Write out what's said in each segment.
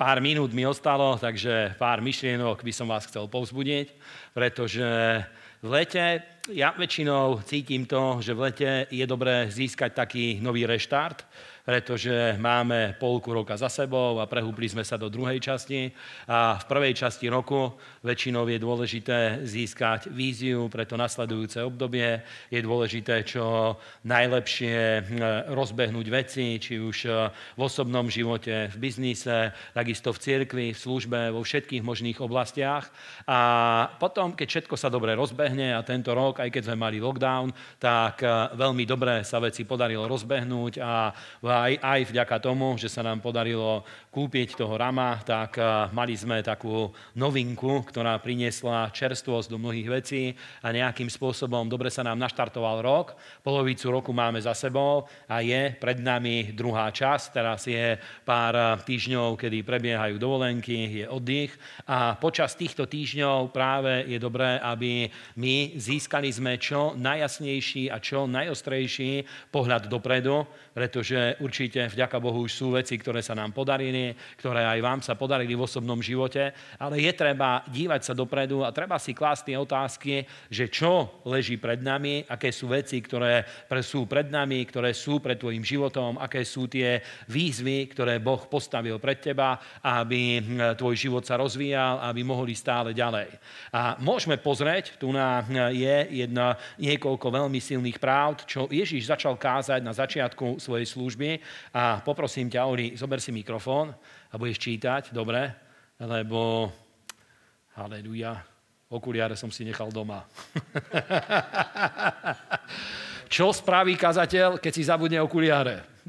Pár minút mi ostalo, takže pár myšlienok by som vás chcel povzbudiť, pretože v lete, ja väčšinou cítim to, že v lete je dobré získať taký nový reštart, pretože máme polku roka za sebou a prehúpli sme sa do druhej časti. A v prvej časti roku väčšinou je dôležité získať víziu pre to nasledujúce obdobie. Je dôležité čo najlepšie e, rozbehnúť veci, či už e, v osobnom živote, v biznise, takisto v cirkvi, v službe, vo všetkých možných oblastiach. A potom, keď všetko sa dobre rozbehne a tento rok, aj keď sme mali lockdown, tak e, veľmi dobre sa veci podarilo rozbehnúť a aj, aj vďaka tomu, že sa nám podarilo kúpiť toho rama, tak eh, mali sme takú novinku, ktorá priniesla čerstvosť do mnohých vecí a nejakým spôsobom dobre sa nám naštartoval rok. Polovicu roku máme za sebou a je pred nami druhá časť. Teraz je pár eh, týždňov, kedy prebiehajú dovolenky, je oddych a počas týchto týždňov práve je dobré, aby my získali sme čo najjasnejší a čo najostrejší pohľad dopredu, pretože určite, vďaka Bohu, už sú veci, ktoré sa nám podarili, ktoré aj vám sa podarili v osobnom živote, ale je treba dívať sa dopredu a treba si klásť tie otázky, že čo leží pred nami, aké sú veci, ktoré sú pred nami, ktoré sú pred tvojim životom, aké sú tie výzvy, ktoré Boh postavil pred teba, aby hm, tvoj život sa rozvíjal, aby mohli stále ďalej. A môžeme pozrieť, tu na je jedna, niekoľko veľmi silných práv, čo Ježíš začal kázať na začiatku svojej služby a poprosím ťa, Oli, zober si mikrofón a budeš čítať, dobre? Lebo, haleluja, okuliare som si nechal doma. Čo spraví kazateľ, keď si zabudne okuliare?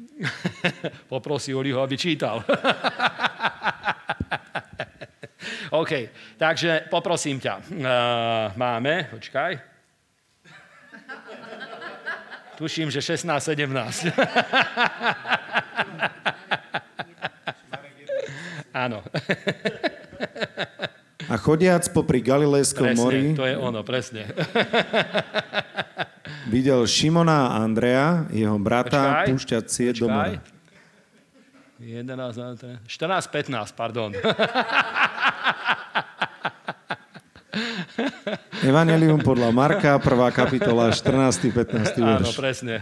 Poprosí Oliho, aby čítal. OK, takže poprosím ťa. máme, počkaj. Tuším, že 16, 17. Áno. A chodiac popri Galilejskom presne, mori... to je ono, presne. Videl Šimona a Andrea, jeho brata, počkaj, púšťať si do mora. 11, 14, 15, pardon. Evangelium podľa Marka, 1. kapitola, 14. 15. verš. Áno, presne.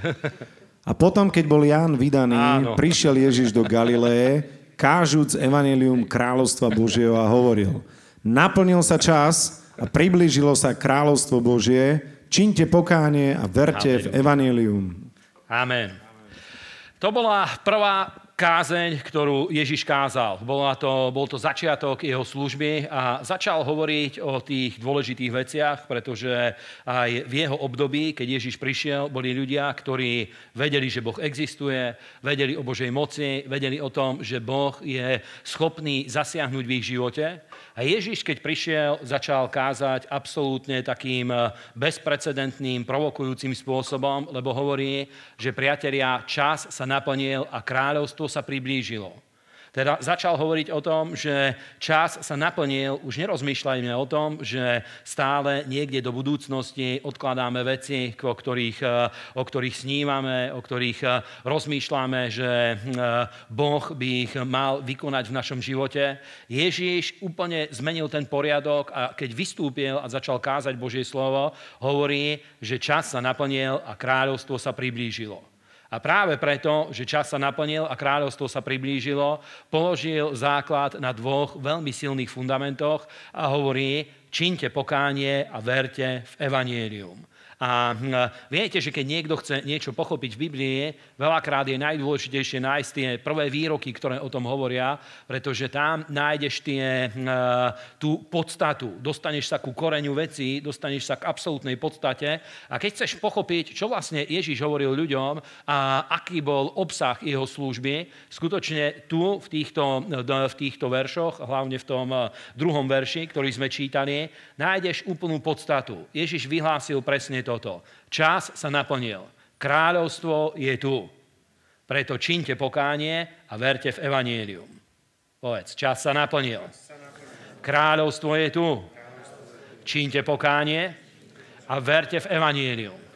A potom, keď bol Ján vydaný, Áno. prišiel Ježiš do Galileje, kážuc Evangelium kráľovstva Božieho a hovoril, naplnil sa čas a priblížilo sa kráľovstvo Božie, čiňte pokánie a verte Amen. v Evangelium. Amen. To bola prvá kázeň, ktorú Ježiš kázal. Bola to, bol to začiatok jeho služby a začal hovoriť o tých dôležitých veciach, pretože aj v jeho období, keď Ježiš prišiel, boli ľudia, ktorí vedeli, že Boh existuje, vedeli o Božej moci, vedeli o tom, že Boh je schopný zasiahnuť v ich živote. A Ježiš, keď prišiel, začal kázať absolútne takým eh, bezprecedentným, provokujúcim spôsobom, lebo hovorí, že priatelia, čas sa naplnil a kráľovstvo sa priblížilo. Teda začal hovoriť o tom, že čas sa naplnil, už nerozmýšľajme o tom, že stále niekde do budúcnosti odkladáme veci, o ktorých, o ktorých snívame, o ktorých eh, rozmýšľame, že eh, Boh by ich mal vykonať v našom živote. Ježíš úplne zmenil ten poriadok a keď vystúpil a začal kázať Božie slovo, hovorí, že čas sa naplnil a kráľovstvo sa priblížilo. A práve preto, že čas sa naplnil a kráľovstvo sa priblížilo, položil základ na dvoch veľmi silných fundamentoch a hovorí, čiňte pokánie a verte v evanielium. Hm, a viete, že keď niekto chce niečo pochopiť v Biblii, veľakrát je najdôležitejšie nájsť tie prvé výroky, ktoré o tom hovoria, pretože tam nájdeš tie, hm, tú podstatu. Dostaneš sa ku koreňu vecí, dostaneš sa k absolútnej podstate. A keď chceš pochopiť, čo vlastne Ježiš hovoril ľuďom a aký bol obsah jeho služby, skutočne tu v týchto, hm, v týchto veršoch, hlavne v tom druhom verši, ktorý sme čítali, nájdeš úplnú podstatu. Ježiš vyhlásil presne to toto. Čas sa naplnil. Kráľovstvo je tu. Preto čiňte pokánie a verte v evanílium. Povedz, čas sa naplnil. Kráľovstvo je tu. Čiňte pokánie a verte v evanílium.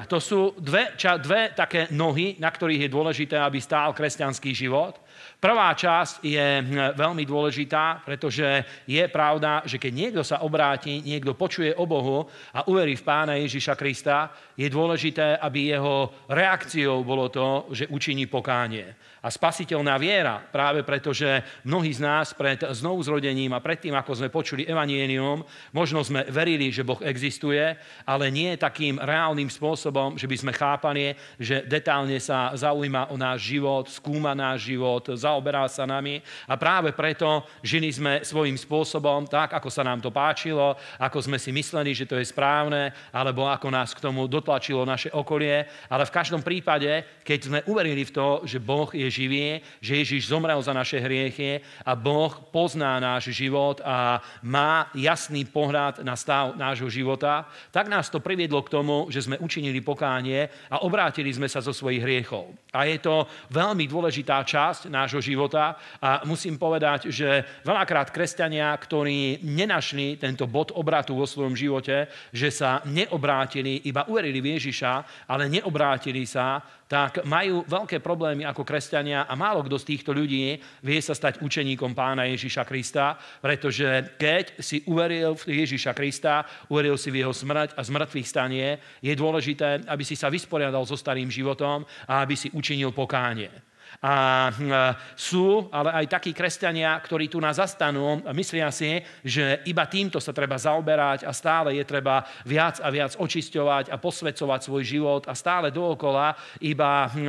A to sú dve, ča, dve také nohy, na ktorých je dôležité, aby stál kresťanský život. Prvá časť je hm, veľmi dôležitá, pretože je pravda, že keď niekto sa obráti, niekto počuje o Bohu a uverí v Pána Ježiša Krista, je dôležité, aby jeho reakciou bolo to, že učiní pokánie a spasiteľná viera, práve preto, že mnohí z nás pred znovuzrodením a pred tým, ako sme počuli evanienium, možno sme verili, že Boh existuje, ale nie takým reálnym spôsobom, že by sme chápali, že detálne sa zaujíma o náš život, skúma náš život, zaoberá sa nami a práve preto žili sme svojím spôsobom, tak ako sa nám to páčilo, ako sme si mysleli, že to je správne, alebo ako nás k tomu dotlačilo naše okolie, ale v každom prípade, keď sme uverili v to, že Boh je živie, že Ježiš zomrel za naše hriechy a Boh pozná náš život a má jasný pohľad na stav nášho života, tak nás to priviedlo k tomu, že sme učinili pokánie a obrátili sme sa zo svojich hriechov. A je to veľmi dôležitá časť nášho života a musím povedať, že veľakrát kresťania, ktorí nenašli tento bod obratu vo svojom živote, že sa neobrátili, iba uverili v Ježiša, ale neobrátili sa, tak majú veľké problémy ako kresťania a málo kto z týchto ľudí vie sa stať učeníkom pána Ježiša Krista, pretože keď si uveril v Ježiša Krista, uveril si v jeho smrť a zmrtvých stanie, je dôležité, aby si sa vysporiadal so starým životom a aby si učinil pokánie. A hm, e, sú ale aj takí kresťania, ktorí tu nás zastanú, myslia si, že iba týmto sa treba zaoberať a stále je treba viac a viac očisťovať a posvedcovať svoj život a stále dookola iba, hm,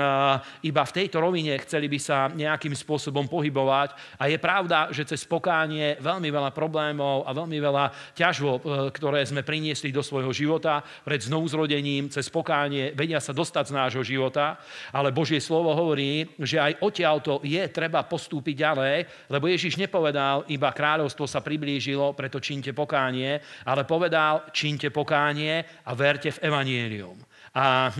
e, iba v tejto rovine chceli by sa nejakým spôsobom pohybovať. A je pravda, že cez pokánie veľmi veľa problémov a veľmi veľa ťažob, e, ktoré sme priniesli do svojho života pred znovuzrodením, cez pokánie vedia sa dostať z nášho života, ale Božie slovo hovorí, že aj odtiaľto je treba postúpiť ďalej, lebo Ježiš nepovedal, iba kráľovstvo sa priblížilo, preto čínte pokánie, ale povedal, čínte pokánie a verte v evanielium. A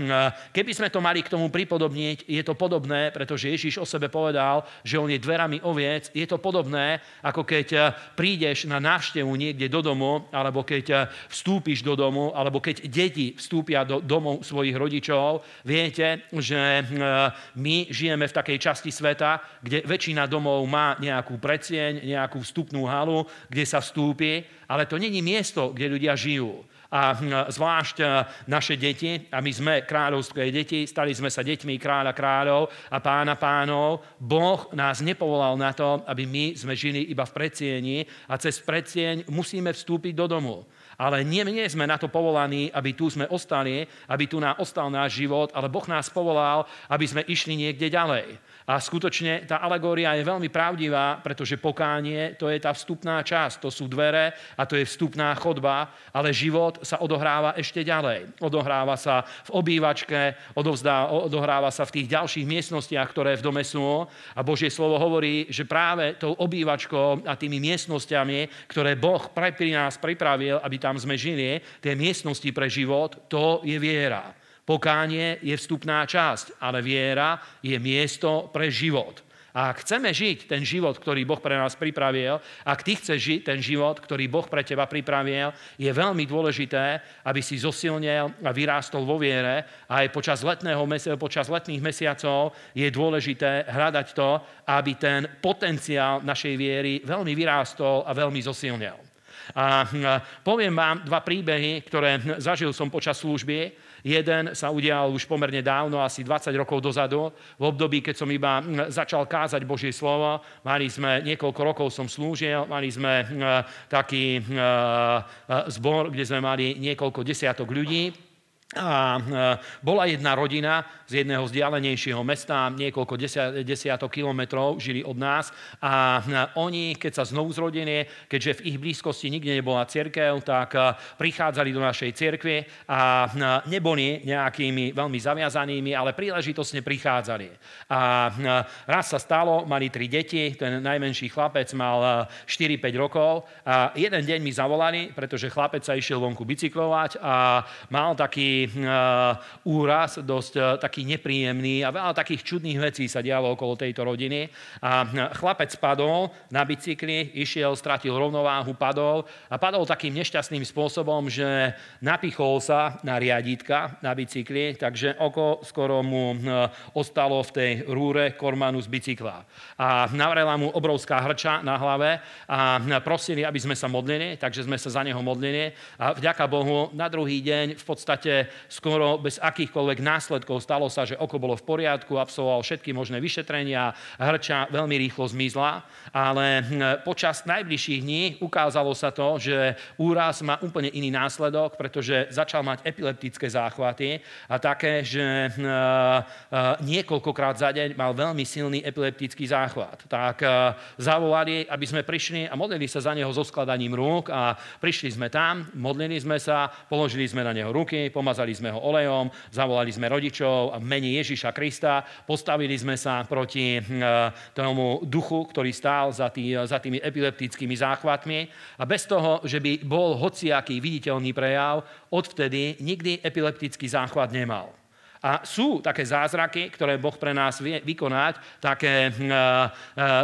keby sme to mali k tomu pripodobniť, je to podobné, pretože Ježiš o sebe povedal, že on je dverami oviec. Je to podobné, ako keď e, prídeš na návštevu niekde do domu, alebo keď e, vstúpiš do domu, alebo keď deti vstúpia do domov svojich rodičov. Viete, že e, my žijeme v takej časti sveta, kde väčšina domov má nejakú predsieň, nejakú vstupnú halu, kde sa vstúpi, ale to není miesto, kde ľudia žijú a hm, zvlášť e, naše deti, a my sme kráľovské deti, stali sme sa deťmi kráľa kráľov a pána pánov. Boh nás nepovolal na to, aby my sme žili iba v predsieni a cez predsieň musíme vstúpiť do domu. Ale nie, nie sme na to povolaní, aby tu sme ostali, aby tu nám ostal náš život, ale Boh nás povolal, aby sme išli niekde ďalej. A skutočne tá alegória je veľmi pravdivá, pretože pokánie to je tá vstupná časť, to sú dvere a to je vstupná chodba, ale život sa odohráva ešte ďalej. Odohráva sa v obývačke, odovzdá, odohráva sa v tých ďalších miestnostiach, ktoré v dome sú a Božie slovo hovorí, že práve tou obývačkou a tými miestnosťami, ktoré Boh pre nás pripravil, aby tam tam sme žili, tie miestnosti pre život, to je viera. Pokánie je vstupná časť, ale viera je miesto pre život. A ak chceme žiť ten život, ktorý Boh pre nás pripravil, ak ty chceš žiť ten život, ktorý Boh pre teba pripravil, je veľmi dôležité, aby si zosilnil a vyrástol vo viere a aj počas, letného, počas letných mesiacov je dôležité hľadať to, aby ten potenciál našej viery veľmi vyrástol a veľmi zosilnil. Hm, a poviem vám dva príbehy, ktoré zažil som počas služby. Jeden sa udial už pomerne dávno, asi 20 rokov dozadu, v období, keď som iba hm, začal kázať Božie slovo. Mali sme, niekoľko rokov som slúžil, mali sme hm, taký zbor, kde sme mali niekoľko desiatok ľudí. A e, bola jedna rodina z jedného vzdialenejšieho mesta, niekoľko desiatok kilometrov žili od nás a e, oni, keď sa znovu zrodili, keďže v ich blízkosti nikde nebola cirkev, tak e, prichádzali do našej cirkvi a neboli nejakými veľmi zaviazanými, ale príležitosne prichádzali. A raz sa stalo, mali tri deti, ten najmenší chlapec mal 4-5 rokov a jeden deň mi zavolali, pretože chlapec sa išiel vonku bicyklovať a mal taký Eh, úraz, dosť eh, taký nepríjemný a veľa takých čudných vecí sa dialo okolo tejto rodiny. A eh, chlapec padol na bicykli, išiel, stratil rovnováhu, padol a padol takým nešťastným spôsobom, že napichol sa na riaditka na bicykli, takže oko skoro mu ostalo v tej rúre kormanu z bicykla. A navrela mu obrovská hrča na hlave a prosili, aby sme sa modlili, takže sme sa za neho modlili. A vďaka Bohu, na druhý deň v podstate skoro bez akýchkoľvek následkov stalo sa, že oko bolo v poriadku, absolvoval všetky možné vyšetrenia, hrča veľmi rýchlo zmizla, ale hm, počas najbližších dní ukázalo sa to, že úraz má úplne iný následok, pretože začal mať epileptické záchvaty a také, že hm, e, e, niekoľkokrát za deň mal veľmi silný epileptický záchvat. Tak e, zavolali, aby sme prišli a modlili sa za neho so skladaním rúk a prišli sme tam, modlili sme sa, položili sme na neho ruky, pomazali pomazali sme ho olejom, zavolali sme rodičov v mene Ježiša Krista, postavili sme sa proti eh, tomu duchu, ktorý stál za, tý, za tými epileptickými záchvatmi a bez toho, že by bol hociaký viditeľný prejav, odvtedy nikdy epileptický záchvat nemal. A sú také zázraky, ktoré Boh pre nás vie vykonať, také, e, e,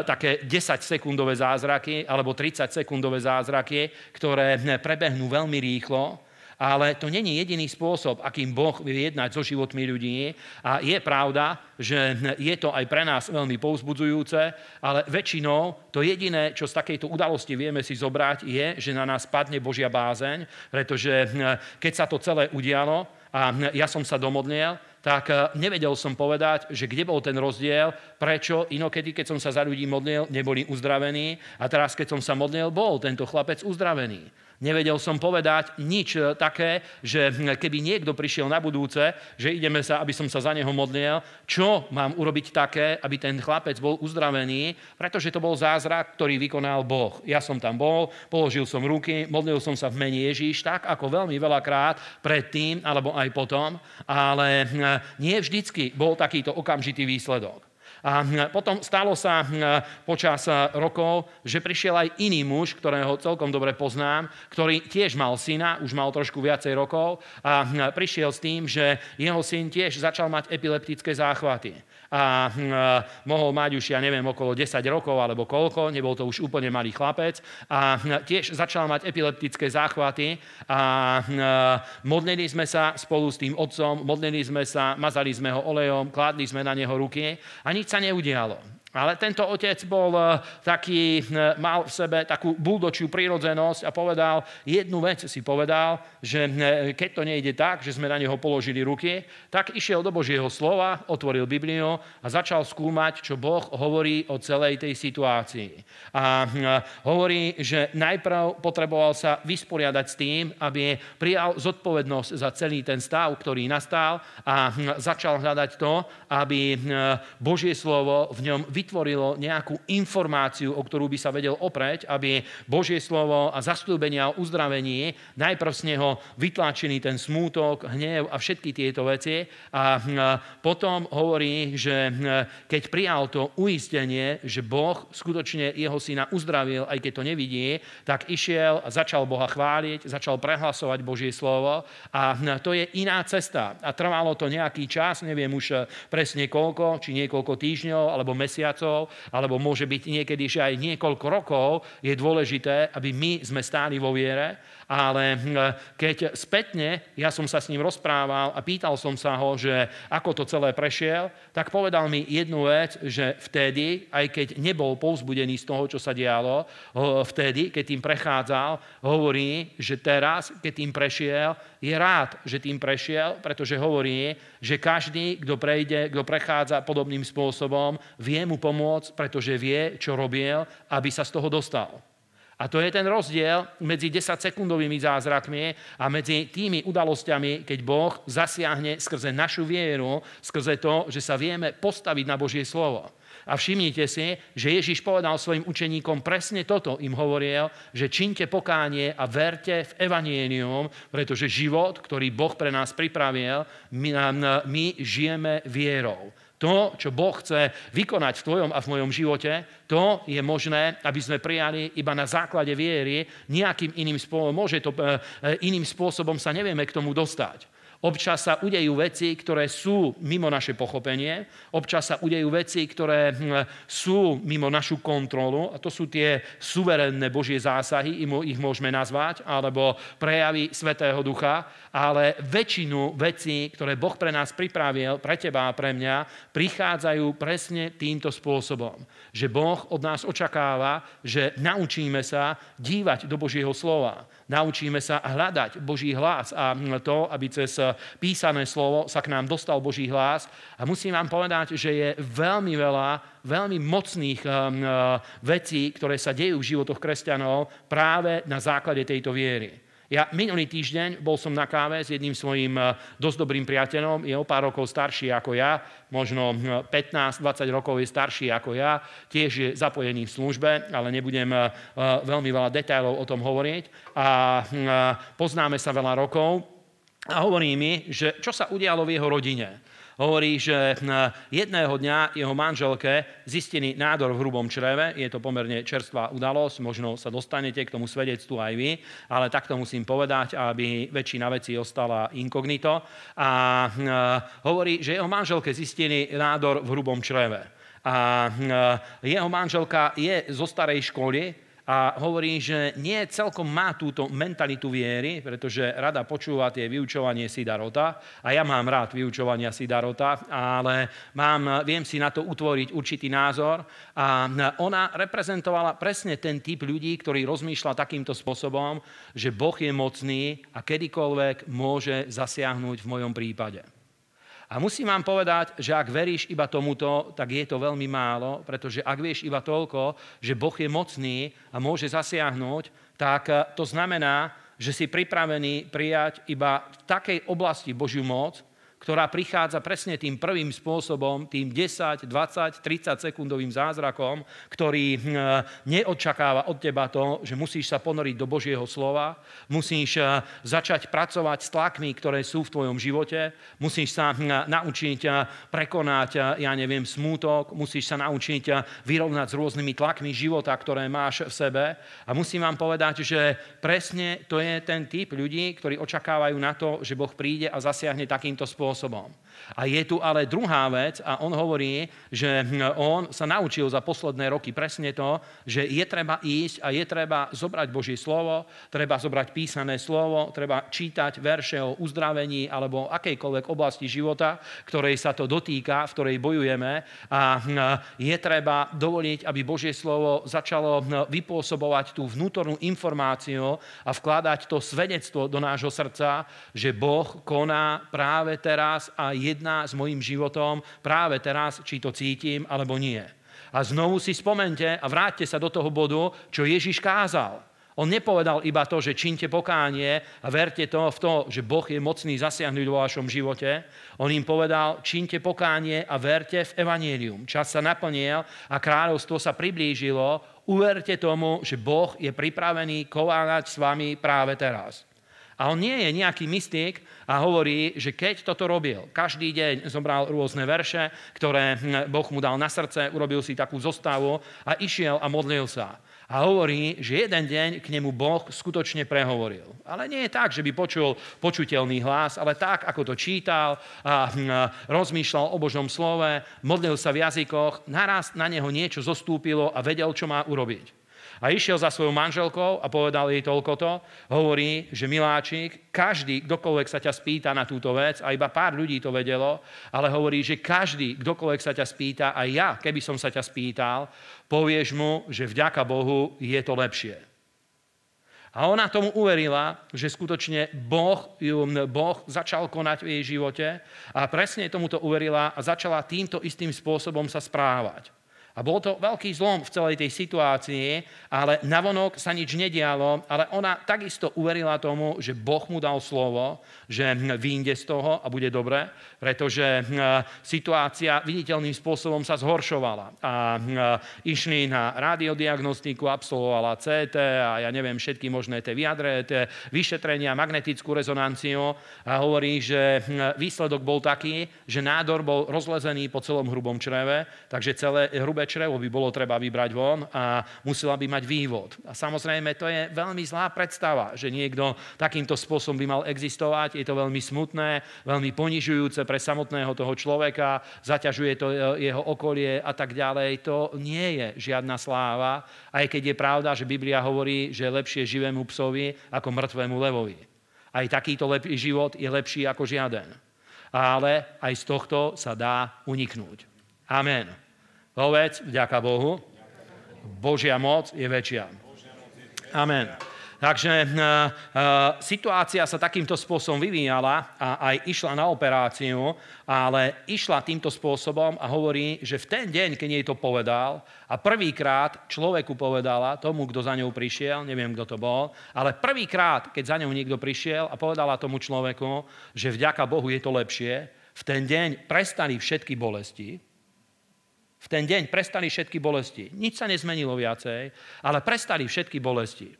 také 10-sekundové zázraky alebo 30-sekundové zázraky, ktoré prebehnú veľmi rýchlo ale to není jediný spôsob, akým Boh vie jednať so životmi ľudí. A je pravda, že je to aj pre nás veľmi pouzbudzujúce, ale väčšinou to jediné, čo z takejto udalosti vieme si zobrať, je, že na nás padne Božia bázeň, pretože eh, keď sa to celé udialo a eh, ja som sa domodnil, tak eh, nevedel som povedať, že kde bol ten rozdiel, prečo inokedy, keď som sa za ľudí modlil, neboli uzdravení a teraz, keď som sa modlil, bol tento chlapec uzdravený. Nevedel som povedať nič eh, také, že hm, keby niekto prišiel na budúce, že ideme sa, aby som sa za neho modlil, čo mám urobiť také, aby ten chlapec bol uzdravený, pretože to bol zázrak, ktorý vykonal Boh. Ja som tam bol, položil som ruky, modlil som sa v mene Ježíš, tak ako veľmi veľakrát predtým alebo aj potom, ale hm, nie vždycky bol takýto okamžitý výsledok. A hm, potom stalo sa hm, počas eh, rokov, že prišiel aj iný muž, ktorého celkom dobre poznám, ktorý tiež mal syna, už mal trošku viacej rokov a hm, prišiel s tým, že jeho syn tiež začal mať epileptické záchvaty. Hm, a mohol mať už, ja neviem, okolo 10 rokov alebo koľko, nebol to už úplne malý chlapec a hm, tiež začal mať epileptické záchvaty hm, a modlili sme sa spolu s tým otcom, modlili sme sa, mazali sme ho olejom, kládli sme na neho ruky a nič sa neudialo. Ale tento otec bol eh, taký, eh, mal v sebe takú buldočiu prírodzenosť a povedal, jednu vec si povedal, že eh, keď to nejde tak, že sme na neho položili ruky, tak išiel do Božieho slova, otvoril Bibliu a začal skúmať, čo Boh hovorí o celej tej situácii. A hovorí, že najprv potreboval sa vysporiadať s tým, aby prijal zodpovednosť za celý ten stav, ktorý nastal a hm, začal hľadať to, aby Božie slovo v ňom vytvoril vytvorilo nejakú informáciu, o ktorú by sa vedel opreť, aby Božie slovo a zastúbenia o uzdravení najprv z neho vytlačili ten smútok, hnev a všetky tieto veci. A potom hovorí, že e, keď prijal to uistenie, že Boh skutočne jeho syna uzdravil, aj keď to nevidí, tak išiel a začal Boha chváliť, začal prehlasovať Božie slovo. A to je iná cesta. A trvalo to nejaký čas, neviem už e, presne koľko, či niekoľko týždňov alebo mesiacov, mesiacov, alebo môže byť niekedy že aj niekoľko rokov, je dôležité, aby my sme stáli vo viere ale hm, e, keď spätne ja som sa s ním rozprával a pýtal som sa ho, že ako to celé prešiel, tak povedal mi jednu vec, že vtedy, aj keď nebol povzbudený z toho, čo sa dialo, vtedy, keď tým prechádzal, hovorí, že teraz, keď tým prešiel, je rád, že tým prešiel, pretože hovorí, že každý, kto prejde, kto prechádza podobným spôsobom, vie mu pomôcť, pretože vie, čo robil, aby sa z toho dostal. A to je ten rozdiel medzi 10-sekundovými zázrakmi a medzi tými udalosťami, keď Boh zasiahne skrze našu vieru, skrze to, že sa vieme postaviť na Božie slovo. A všimnite si, že Ježiš povedal svojim učeníkom presne toto. Im hovoril, že čiňte pokánie a verte v evanienium, pretože život, ktorý Boh pre nás pripravil, my, my žijeme vierou. To, čo Boh chce vykonať v tvojom a v mojom živote, to je možné, aby sme prijali iba na základe viery, nejakým iným spôsobom, môže to, e, e, iným spôsobom sa nevieme k tomu dostať. Občas sa udejú veci, ktoré sú mimo naše pochopenie, občas sa udejú veci, ktoré hm, sú mimo našu kontrolu, a to sú tie suverénne Božie zásahy, ich môžeme nazvať, alebo prejavy Svetého Ducha, ale väčšinu vecí, ktoré Boh pre nás pripravil, pre teba a pre mňa, prichádzajú presne týmto spôsobom. Že Boh od nás očakáva, že naučíme sa dívať do Božieho slova. Naučíme sa hľadať Boží hlas a to, aby cez písané slovo sa k nám dostal Boží hlas. A musím vám povedať, že je veľmi veľa veľmi mocných eh, eh, vecí, ktoré sa dejú v životoch kresťanov práve na základe tejto viery. Ja minulý týždeň bol som na káve s jedným svojim eh, dosť dobrým priateľom, je o pár rokov starší ako ja, možno 15-20 eh, rokov je starší ako ja, tiež je zapojený v službe, ale nebudem eh, veľmi veľa detailov o tom hovoriť. A poznáme sa veľa rokov a hovorí mi, že čo sa udialo v jeho rodine hovorí, že eh, jedného dňa jeho manželke zistený nádor v hrubom čreve, je to pomerne čerstvá udalosť, možno sa dostanete k tomu svedectvu aj vy, ale takto musím povedať, aby väčšina vecí ostala inkognito. A eh, hovorí, že jeho manželke zistený nádor v hrubom čreve. A eh, jeho manželka je zo starej školy, a hovorí, že nie celkom má túto mentalitu viery, pretože rada počúva tie vyučovanie Sidarota a ja mám rád vyučovania Sidarota, ale mám, viem si na to utvoriť určitý názor a ona reprezentovala presne ten typ ľudí, ktorý rozmýšľa takýmto spôsobom, že Boh je mocný a kedykoľvek môže zasiahnuť v mojom prípade. A musím vám povedať, že ak veríš iba tomuto, tak je to veľmi málo, pretože ak vieš iba toľko, že Boh je mocný a môže zasiahnuť, tak eh, to znamená, že si pripravený prijať iba v takej oblasti Božiu moc, ktorá prichádza presne tým prvým spôsobom, tým 10, 20, 30 sekundovým zázrakom, ktorý hm, neočakáva od teba to, že musíš sa ponoriť do Božieho slova, musíš hm, začať pracovať s tlakmi, ktoré sú v tvojom živote, musíš sa hm, naučiť prekonať, ja neviem, smútok, musíš sa naučiť vyrovnať s rôznymi tlakmi života, ktoré máš v sebe. A musím vám povedať, že presne to je ten typ ľudí, ktorí očakávajú na to, že Boh príde a zasiahne takýmto spôsobom Kosovom. A je tu ale druhá vec a on hovorí, že on sa naučil za posledné roky presne to, že je treba ísť a je treba zobrať Božie slovo, treba zobrať písané slovo, treba čítať verše o uzdravení alebo o akejkoľvek oblasti života, ktorej sa to dotýka, v ktorej bojujeme a je treba dovoliť, aby Božie slovo začalo vypôsobovať tú vnútornú informáciu a vkladať to svedectvo do nášho srdca, že Boh koná práve teraz a je jedná s mojim životom práve teraz, či to cítim alebo nie. A znovu si spomente a vráťte sa do toho bodu, čo Ježiš kázal. On nepovedal iba to, že činte pokánie a verte to v to, že Boh je mocný zasiahnuť vo vašom živote. On im povedal, činte pokánie a verte v evanielium. Čas sa naplnil a kráľovstvo sa priblížilo. Uverte tomu, že Boh je pripravený kovánať s vami práve teraz. A on nie je nejaký mystik a hovorí, že keď toto robil, každý deň zobral rôzne verše, ktoré hm, Boh mu dal na srdce, urobil si takú zostavu a išiel a modlil sa. A hovorí, že jeden deň k nemu Boh skutočne prehovoril. Ale nie je tak, že by počul počuteľný hlas, ale tak, ako to čítal a hm, rozmýšľal o Božom slove, modlil sa v jazykoch, naraz na neho niečo zostúpilo a vedel, čo má urobiť. A išiel za svojou manželkou a povedal jej toľkoto. Hovorí, že miláčik, každý, kdokoľvek sa ťa spýta na túto vec, a iba pár ľudí to vedelo, ale hovorí, že každý, kdokoľvek sa ťa spýta, a ja, keby som sa ťa spýtal, povieš mu, že vďaka Bohu je to lepšie. A ona tomu uverila, že skutočne boh, um, boh začal konať v jej živote a presne tomuto uverila a začala týmto istým spôsobom sa správať. A bol to veľký zlom v celej tej situácii, ale navonok sa nič nedialo, ale ona takisto uverila tomu, že Boh mu dal slovo, že vyjde z toho a bude dobre, pretože hm, situácia viditeľným spôsobom sa zhoršovala. A hm, išli na radiodiagnostiku, absolvovala CT a ja neviem všetky možné tie vyjadre, tie vyšetrenia, magnetickú rezonanciu a hovorí, že hm, výsledok bol taký, že nádor bol rozlezený po celom hrubom čreve, takže celé hrubé črevo by bolo treba vybrať von a musela by mať vývod. A samozrejme, to je veľmi zlá predstava, že niekto takýmto spôsobom by mal existovať. Je to veľmi smutné, veľmi ponižujúce pre samotného toho človeka, zaťažuje to e, jeho okolie a tak ďalej. To nie je žiadna sláva, aj keď je pravda, že Biblia hovorí, že je lepšie živému psovi ako mŕtvému levovi. Aj takýto lep- život je lepší ako žiaden ale aj z tohto sa dá uniknúť. Amen. Povedz, vďaka Bohu, Božia moc je väčšia. Amen. Takže eh, eh, situácia sa takýmto spôsobom vyvíjala a aj išla na operáciu, ale išla týmto spôsobom a hovorí, že v ten deň, keď jej to povedal a prvýkrát človeku povedala, tomu, kto za ňou prišiel, neviem, kto to bol, ale prvýkrát, keď za ňou niekto prišiel a povedala tomu človeku, že vďaka Bohu je to lepšie, v ten deň prestali všetky bolesti, v ten deň prestali všetky bolesti. Nič sa nezmenilo viacej, ale prestali všetky bolesti.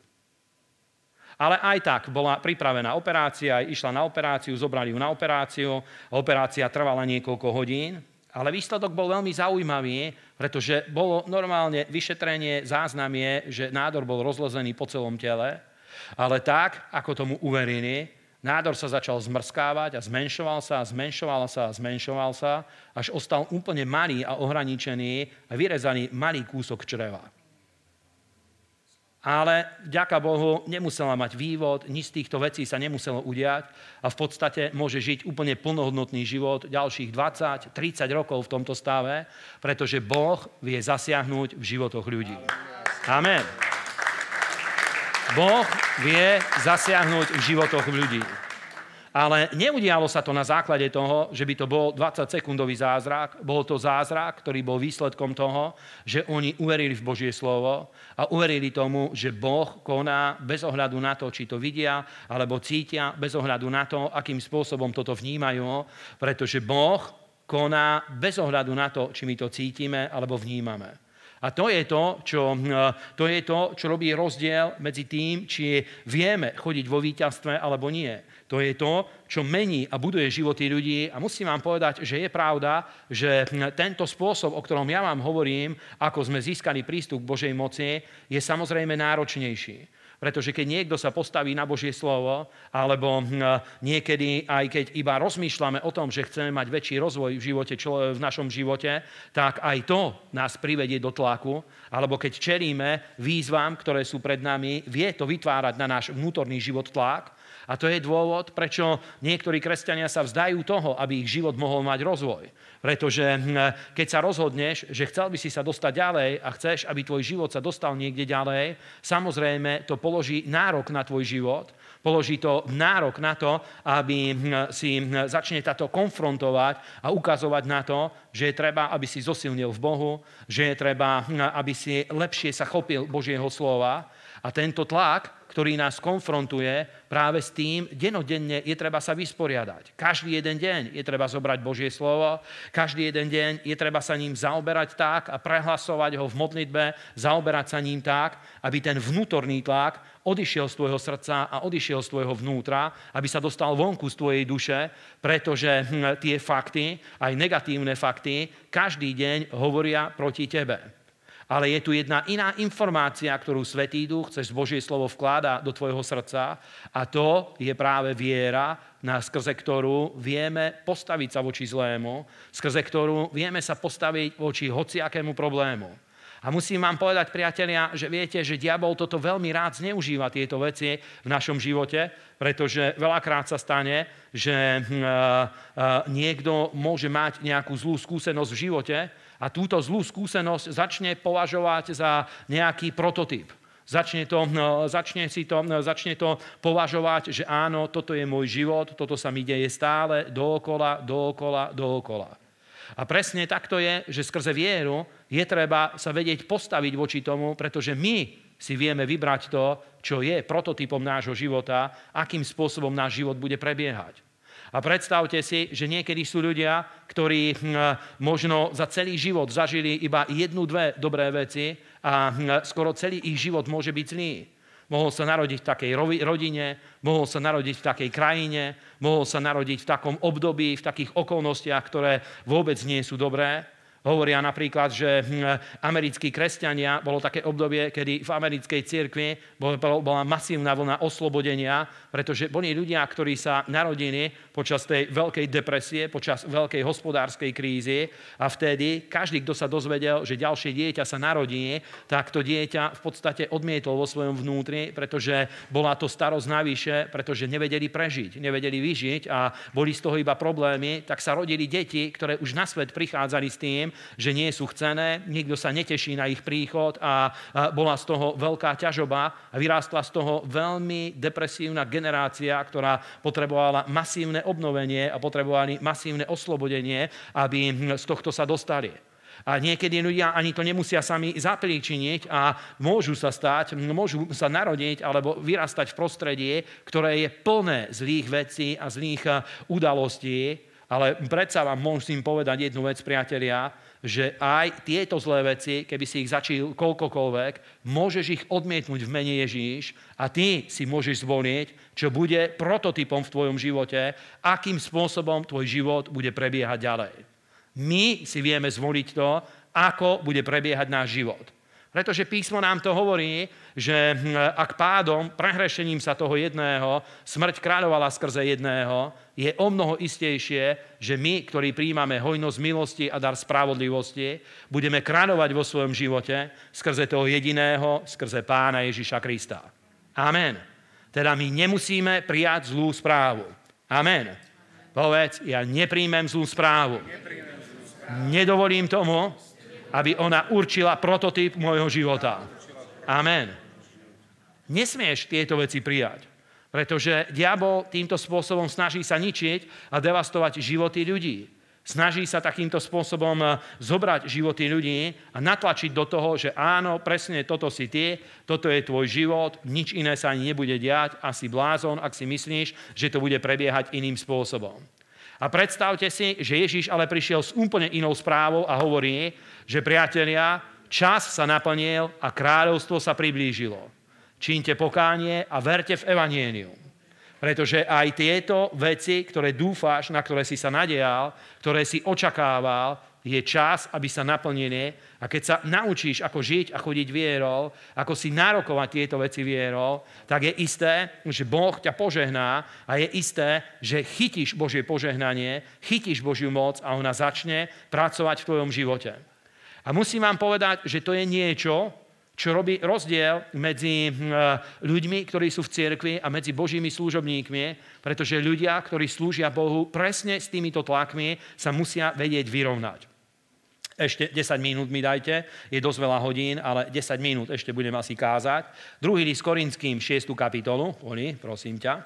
Ale aj tak bola pripravená operácia, išla na operáciu, zobrali ju na operáciu, operácia trvala niekoľko hodín, ale výsledok bol veľmi zaujímavý, pretože bolo normálne vyšetrenie, záznam je, že nádor bol rozlezený po celom tele, ale tak, ako tomu uverili, Nádor sa začal zmrskávať a zmenšoval sa a zmenšoval sa a zmenšoval sa, až ostal úplne malý a ohraničený a vyrezaný malý kúsok čreva. Ale ďaká Bohu, nemusela mať vývod, nič z týchto vecí sa nemuselo udiať a v podstate môže žiť úplne plnohodnotný život ďalších 20, 30 rokov v tomto stave, pretože Boh vie zasiahnuť v životoch ľudí. Amen. Boh vie zasiahnuť v životoch ľudí. Ale neudialo sa to na základe toho, že by to bol 20-sekundový zázrak. Bol to zázrak, ktorý bol výsledkom toho, že oni uverili v Božie slovo a uverili tomu, že Boh koná bez ohľadu na to, či to vidia alebo cítia, bez ohľadu na to, akým spôsobom toto vnímajú, pretože Boh koná bez ohľadu na to, či my to cítime alebo vnímame. A to je to, čo, eh, to je to, čo robí rozdiel medzi tým, či vieme chodiť vo víťazstve alebo nie. To je to, čo mení a buduje životy ľudí. A musím vám povedať, že je pravda, že tento spôsob, o ktorom ja vám hovorím, ako sme získali prístup k Božej moci, je samozrejme náročnejší. Pretože keď niekto sa postaví na Božie slovo, alebo hm, niekedy aj keď iba rozmýšľame o tom, že chceme mať väčší rozvoj v, živote, v našom živote, tak aj to nás privedie do tlaku, alebo keď čeríme výzvam, ktoré sú pred nami, vie to vytvárať na náš vnútorný život tlak a to je dôvod, prečo niektorí kresťania sa vzdajú toho, aby ich život mohol mať rozvoj. Pretože hm, keď sa rozhodneš, že chcel by si sa dostať ďalej a chceš, aby tvoj život sa dostal niekde ďalej, samozrejme to položí nárok na tvoj život, položí to nárok na to, aby hm, si hm, začne táto konfrontovať a ukazovať na to, že je treba, aby si zosilnil v Bohu, že je treba, aby si lepšie sa chopil Božieho slova. A tento tlak ktorý nás konfrontuje práve s tým, denodenne je treba sa vysporiadať. Každý jeden deň je treba zobrať Božie slovo, každý jeden deň je treba sa ním zaoberať tak a prehlasovať ho v modlitbe, zaoberať sa ním tak, aby ten vnútorný tlak odišiel z tvojho srdca a odišiel z tvojho vnútra, aby sa dostal vonku z tvojej duše, pretože hm, tie fakty, aj negatívne fakty, každý deň hovoria proti tebe. Ale je tu jedna iná informácia, ktorú Svetý Duch, cez Božie slovo vkláda do tvojho srdca a to je práve viera, na skrze ktorú vieme postaviť sa voči zlému, skrze ktorú vieme sa postaviť voči hociakému problému. A musím vám povedať, priatelia, že viete, že diabol toto veľmi rád zneužíva, tieto veci v našom živote, pretože veľakrát sa stane, že hm, e, e, niekto môže mať nejakú zlú skúsenosť v živote a túto zlú skúsenosť začne považovať za nejaký prototyp. Začne, to, no, začne, si to, no, začne to považovať, že áno, toto je môj život, toto sa mi deje stále dookola, dookola, dookola. A presne takto je, že skrze vieru je treba sa vedieť postaviť voči tomu, pretože my si vieme vybrať to, čo je prototypom nášho života, akým spôsobom náš život bude prebiehať. A predstavte si, že niekedy sú ľudia, ktorí hm, možno za celý život zažili iba jednu, dve dobré veci a hm, skoro celý ich život môže byť zlý. Mohol sa narodiť v takej rodine, mohol sa narodiť v takej krajine, mohol sa narodiť v takom období, v takých okolnostiach, ktoré vôbec nie sú dobré. Hovoria napríklad, že hm, americkí kresťania, bolo také obdobie, kedy v americkej cirkvi bola masívna vlna oslobodenia, pretože boli ľudia, ktorí sa narodili počas tej veľkej depresie, počas veľkej hospodárskej krízy a vtedy každý, kto sa dozvedel, že ďalšie dieťa sa narodí, tak to dieťa v podstate odmietol vo svojom vnútri, pretože bola to starosť navyše, pretože nevedeli prežiť, nevedeli vyžiť a boli z toho iba problémy, tak sa rodili deti, ktoré už na svet prichádzali s tým, že nie sú chcené, nikto sa neteší na ich príchod a bola z toho veľká ťažoba a vyrástla z toho veľmi depresívna generácia, ktorá potrebovala masívne obnovenie a potrebovali masívne oslobodenie, aby z tohto sa dostali. A niekedy ľudia ani to nemusia sami zapríčiniť a môžu sa stať, môžu sa narodiť alebo vyrastať v prostredie, ktoré je plné zlých vecí a zlých eh, udalostí. Ale predsa vám môžem povedať jednu vec, priatelia že aj tieto zlé veci, keby si ich začil koľkokoľvek, môžeš ich odmietnúť v mene Ježíš a ty si môžeš zvoliť, čo bude prototypom v tvojom živote, akým spôsobom tvoj život bude prebiehať ďalej. My si vieme zvoliť to, ako bude prebiehať náš život. Pretože písmo nám to hovorí, že hm, ak pádom, prehrešením sa toho jedného, smrť kráľovala skrze jedného, je o mnoho istejšie, že my, ktorí príjmame hojnosť milosti a dar spravodlivosti, budeme kráľovať vo svojom živote skrze toho jediného, skrze pána Ježiša Krista. Amen. Teda my nemusíme prijať zlú správu. Amen. Povedz, ja nepríjmem zlú správu. Nedovolím tomu, aby ona určila prototyp môjho života. Amen. Nesmieš tieto veci prijať, pretože diabol týmto spôsobom snaží sa ničiť a devastovať životy ľudí. Snaží sa takýmto spôsobom eh, zobrať životy ľudí a natlačiť do toho, že áno, presne toto si ty, toto je tvoj život, nič iné sa ani nebude diať a si blázon, ak si myslíš, že to bude prebiehať iným spôsobom. A predstavte si, že Ježíš ale prišiel s úplne inou správou a hovorí, že priatelia, čas sa naplnil a kráľovstvo sa priblížilo. Číňte pokánie a verte v evanieniu. Pretože aj tieto veci, ktoré dúfáš, na ktoré si sa nadejal, ktoré si očakával, je čas, aby sa naplnili a keď sa naučíš, ako žiť a chodiť vierou, ako si nárokovať tieto veci vierou, tak je isté, že Boh ťa požehná a je isté, že chytíš Božie požehnanie, chytíš Božiu moc a ona začne pracovať v tvojom živote. A musím vám povedať, že to je niečo, čo robí rozdiel medzi hm, ľuďmi, ktorí sú v cirkvi a medzi Božími služobníkmi, pretože ľudia, ktorí slúžia Bohu presne s týmito tlakmi, sa musia vedieť vyrovnať ešte 10 minút mi dajte, je dosť veľa hodín, ale 10 minút ešte budem asi kázať. Druhý list Korinským, 6. kapitolu, Oli, prosím ťa.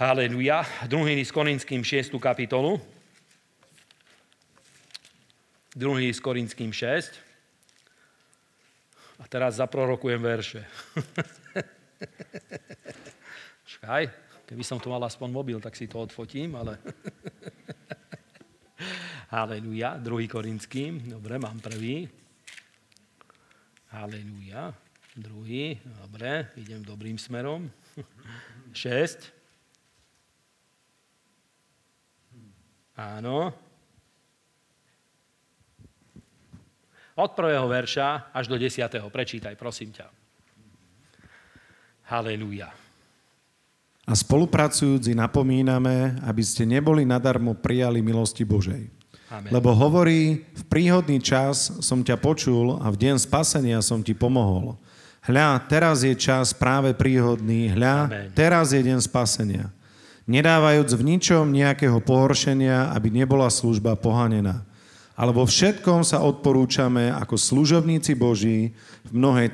Halleluja. Druhý list Korinským, 6. kapitolu. Druhý list Korinským, 6. A teraz zaprorokujem verše. Škaj, keby som tu mal aspoň mobil, tak si to odfotím, ale... Halelúja, druhý korinský. dobre, mám prvý. Halelúja, druhý, dobre, idem dobrým smerom. 6. Áno. Od prvého verša až do desiatého. Prečítaj, prosím ťa. Halelúja. A spolupracujúci napomíname, aby ste neboli nadarmo prijali milosti Božej. Amen. Lebo hovorí, v príhodný čas som ťa počul a v deň spasenia som ti pomohol. Hľa, teraz je čas práve príhodný, hľa, Amen. teraz je deň spasenia. Nedávajúc v ničom nejakého pohoršenia, aby nebola služba pohanená. vo všetkom sa odporúčame ako služovníci Boží v mnohej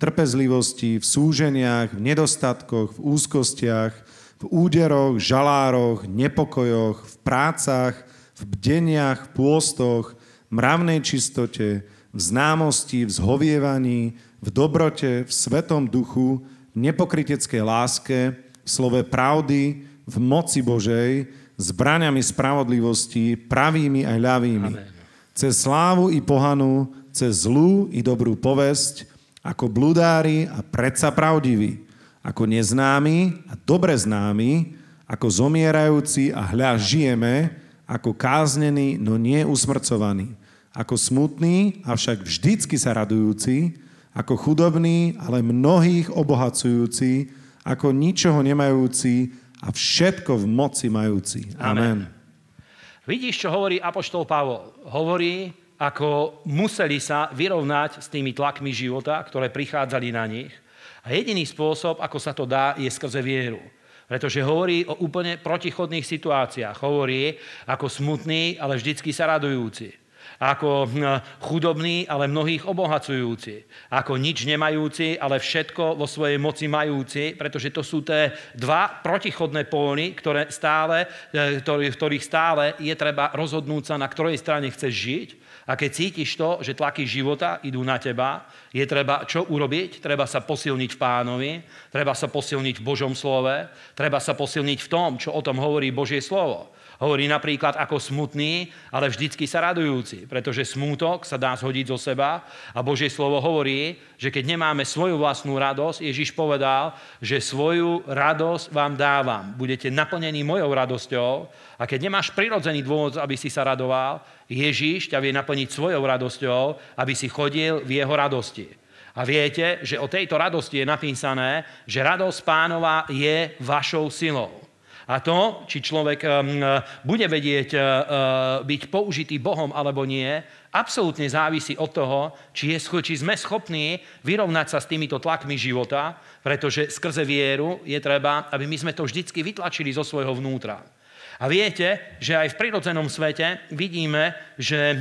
trpezlivosti, v súženiach, v nedostatkoch, v úzkostiach, v úderoch, žalároch, nepokojoch, v prácach, v bdeniach, pôstoch, mravnej čistote, v známosti, v zhovievaní, v dobrote, v svetom duchu, v nepokriteckej láske, v slove pravdy, v moci Božej, zbraňami spravodlivosti, pravými aj ľavými. Amen. Cez slávu i pohanu, cez zlú i dobrú povesť, ako bludári a predsa pravdiví, ako neznámi a dobre známi, ako zomierajúci a hľa žijeme, ako káznený, no nie usmrcovaný, ako smutný, avšak vždycky sa radujúci, ako chudobný, ale mnohých obohacujúci, ako ničoho nemajúci a všetko v moci majúci. Amen. Amen. Vidíš, čo hovorí Apoštol Pavol? Hovorí, ako museli sa vyrovnať s tými tlakmi života, ktoré prichádzali na nich. A jediný spôsob, ako sa to dá, je skrze vieru. Pretože hovorí o úplne protichodných situáciách. Hovorí ako smutný, ale vždycky sa radujúci. Ako hm, chudobný, ale mnohých obohacujúci. Ako nič nemajúci, ale všetko vo svojej moci majúci, pretože to sú tie dva protichodné póny, ktoré stále, eh, v ktorých stále je treba rozhodnúť sa, na ktorej strane chceš žiť a keď cítiš to, že tlaky života idú na teba, je treba čo urobiť? Treba sa posilniť v pánovi, treba sa posilniť v Božom slove, treba sa posilniť v tom, čo o tom hovorí Božie slovo. Hovorí napríklad ako smutný, ale vždycky sa radujúci, pretože smútok sa dá zhodiť zo seba a Božie slovo hovorí, že keď nemáme svoju vlastnú radosť, Ježiš povedal, že svoju radosť vám dávam. Budete naplnení mojou radosťou a keď nemáš prirodzený dôvod, aby si sa radoval, Ježiš ťa vie naplniť svojou radosťou, aby si chodil v jeho radosti. A viete, že o tejto radosti je napísané, že radosť pánova je vašou silou. A to, či človek e, bude vedieť e, e, byť použitý Bohom alebo nie, absolútne závisí od toho, či, je, či sme schopní vyrovnať sa s týmito tlakmi života, pretože skrze vieru je treba, aby my sme to vždycky vytlačili zo svojho vnútra. A viete, že aj v prírodzenom svete vidíme, že e,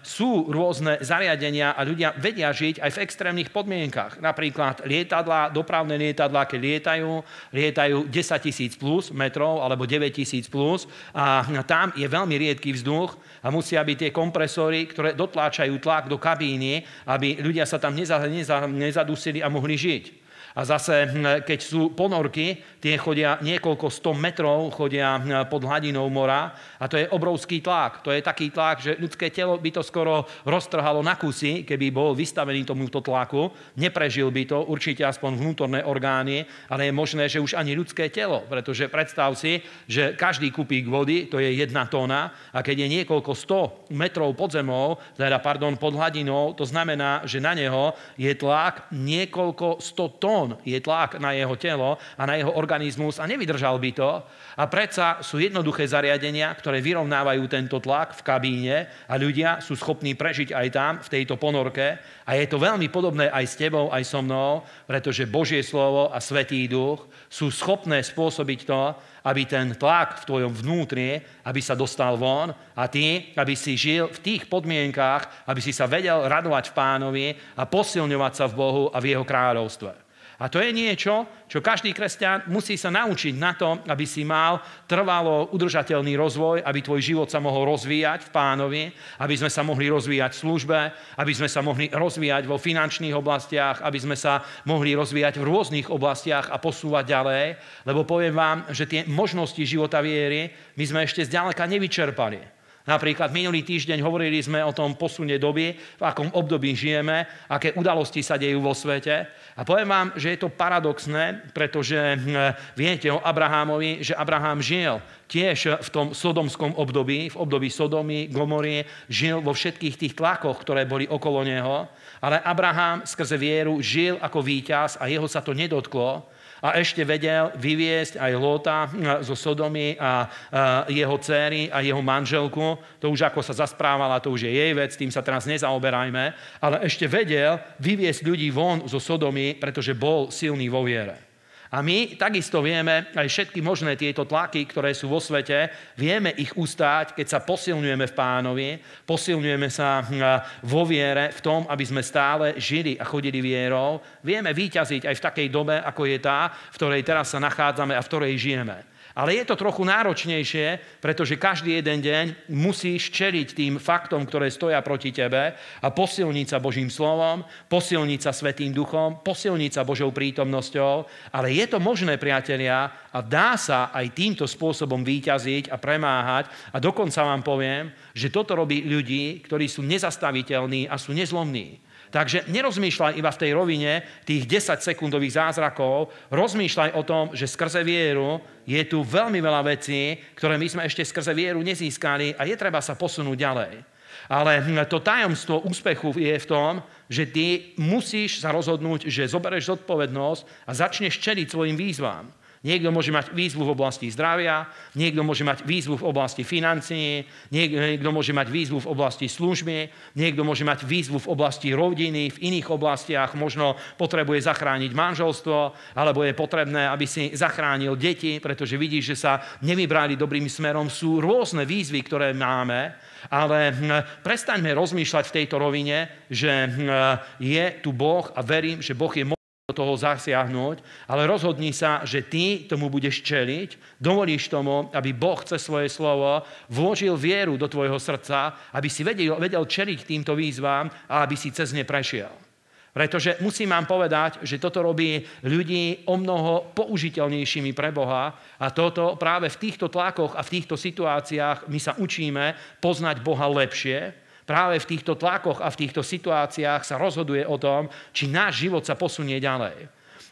sú rôzne zariadenia a ľudia vedia žiť aj v extrémnych podmienkach. Napríklad lietadla, dopravné lietadla, keď lietajú, lietajú 10 tisíc plus metrov alebo 9 tisíc plus a tam je veľmi riedký vzduch a musia byť tie kompresory, ktoré dotláčajú tlak do kabíny, aby ľudia sa tam nezadusili a mohli žiť. A zase, hm, keď sú ponorky, tie chodia niekoľko 100 metrov, chodia hm, pod hladinou mora a to je obrovský tlak. To je taký tlak, že ľudské telo by to skoro roztrhalo na kusy, keby bol vystavený tomuto tlaku. Neprežil by to, určite aspoň vnútorné orgány, ale je možné, že už ani ľudské telo, pretože predstav si, že každý kupík vody, to je jedna tóna a keď je niekoľko 100 metrov pod zemou, teda pardon, pod hladinou, to znamená, že na neho je tlak niekoľko 100 tón ón, je tlak na jeho telo a na jeho organizmus a nevydržal by to. A predsa sú jednoduché zariadenia, ktoré vyrovnávajú tento tlak v kabíne a ľudia sú schopní prežiť aj tam, v tejto ponorke. A je to veľmi podobné aj s tebou, aj so mnou, pretože Božie slovo a Svetý duch sú schopné spôsobiť to, aby ten tlak v tvojom vnútri, aby sa dostal von a ty, aby si žil v tých podmienkách, aby si sa vedel radovať v pánovi a posilňovať sa v Bohu a v jeho kráľovstve. A to je niečo, čo každý kresťan musí sa naučiť na to, aby si mal trvalo udržateľný rozvoj, aby tvoj život sa mohol rozvíjať v pánovi, aby sme sa mohli rozvíjať v službe, aby sme sa mohli rozvíjať vo finančných oblastiach, aby sme sa mohli rozvíjať v rôznych oblastiach a posúvať ďalej. Lebo poviem vám, že tie možnosti života viery my sme ešte zďaleka nevyčerpali. Napríklad minulý týždeň hovorili sme o tom posune doby, v akom období žijeme, aké udalosti sa dejú vo svete. A poviem vám, že je to paradoxné, pretože hm, viete o Abrahámovi, že Abraham žil tiež v tom sodomskom období, v období Sodomy, Gomorie, žil vo všetkých tých tlakoch, ktoré boli okolo neho. Ale Abraham skrze vieru žil ako víťaz a jeho sa to nedotklo. A ešte vedel vyviesť aj Lóta hm, zo Sodomy a jeho céry a jeho manželku. To už ako sa zasprávala, to už je jej vec, tým sa teraz nezaoberajme. Ale ešte vedel vyviesť ľudí von zo Sodomy, pretože bol silný vo viere. A my takisto vieme aj všetky možné tieto tlaky, ktoré sú vo svete, vieme ich ustáť, keď sa posilňujeme v pánovi, posilňujeme sa hm, vo viere, v tom, aby sme stále žili a chodili vierou. Vieme výťaziť aj v takej dobe, ako je tá, v ktorej teraz sa nachádzame a v ktorej žijeme. Ale je to trochu náročnejšie, pretože každý jeden deň musíš čeliť tým faktom, ktoré stoja proti tebe a posilniť sa Božím slovom, posilniť sa Svetým duchom, posilniť sa Božou prítomnosťou. Ale je to možné, priatelia, a dá sa aj týmto spôsobom výťaziť a premáhať. A dokonca vám poviem, že toto robí ľudí, ktorí sú nezastaviteľní a sú nezlomní. Takže nerozmýšľaj iba v tej rovine tých 10-sekundových zázrakov, rozmýšľaj o tom, že skrze vieru je tu veľmi veľa vecí, ktoré my sme ešte skrze vieru nezískali a je treba sa posunúť ďalej. Ale to tajomstvo úspechu je v tom, že ty musíš sa rozhodnúť, že zoberieš zodpovednosť a začneš čeliť svojim výzvam. Niekto môže mať výzvu v oblasti zdravia, niekto môže mať výzvu v oblasti financie, niekto, niekto môže mať výzvu v oblasti služby, niekto môže mať výzvu v oblasti rodiny, v iných oblastiach možno potrebuje zachrániť manželstvo, alebo je potrebné, aby si zachránil deti, pretože vidíš, že sa nevybrali dobrým smerom. Sú rôzne výzvy, ktoré máme, ale hm, prestaňme rozmýšľať v tejto rovine, že hm, je tu Boh a verím, že Boh je do toho zasiahnuť, ale rozhodni sa, že ty tomu budeš čeliť, dovolíš tomu, aby Boh cez svoje slovo vložil vieru do tvojho srdca, aby si vedel, vedel čeliť týmto výzvam a aby si cez ne prešiel. Pretože musím vám povedať, že toto robí ľudí o mnoho použiteľnejšími pre Boha a toto práve v týchto tlakoch a v týchto situáciách my sa učíme poznať Boha lepšie, práve v týchto tlakoch a v týchto situáciách sa rozhoduje o tom, či náš život sa posunie ďalej.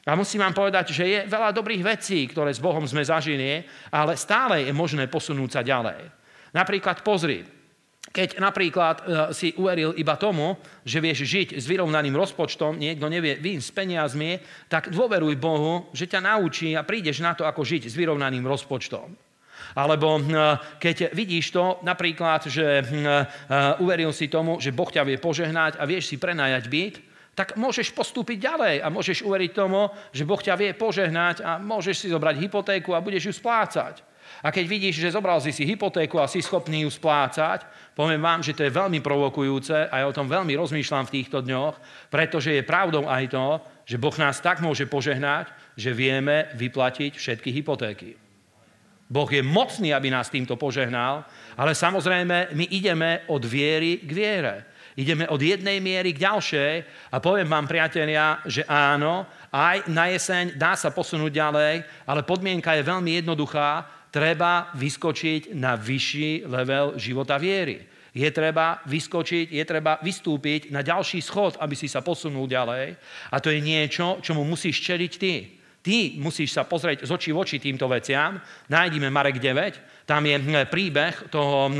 A musím vám povedať, že je veľa dobrých vecí, ktoré s Bohom sme zažili, ale stále je možné posunúť sa ďalej. Napríklad pozri, keď napríklad e, si uveril iba tomu, že vieš žiť s vyrovnaným rozpočtom, niekto nevie vím s peniazmi, tak dôveruj Bohu, že ťa naučí a prídeš na to, ako žiť s vyrovnaným rozpočtom. Alebo eh, keď vidíš to napríklad, že eh, eh, uveril si tomu, že Boh ťa vie požehnať a vieš si prenajať byt, tak môžeš postúpiť ďalej a môžeš uveriť tomu, že Boh ťa vie požehnať a môžeš si zobrať hypotéku a budeš ju splácať. A keď vidíš, že zobral si si hypotéku a si schopný ju splácať, poviem vám, že to je veľmi provokujúce a ja o tom veľmi rozmýšľam v týchto dňoch, pretože je pravdou aj to, že Boh nás tak môže požehnať, že vieme vyplatiť všetky hypotéky. Boh je mocný, aby nás týmto požehnal, ale samozrejme my ideme od viery k viere. Ideme od jednej miery k ďalšej a poviem vám, priatelia, že áno, aj na jeseň dá sa posunúť ďalej, ale podmienka je veľmi jednoduchá. Treba vyskočiť na vyšší level života viery. Je treba vyskočiť, je treba vystúpiť na ďalší schod, aby si sa posunul ďalej. A to je niečo, čomu musíš čeliť ty. Ty musíš sa pozrieť z očí v oči týmto veciam. Nájdime Marek 9. Tam je hm, príbeh toho hm,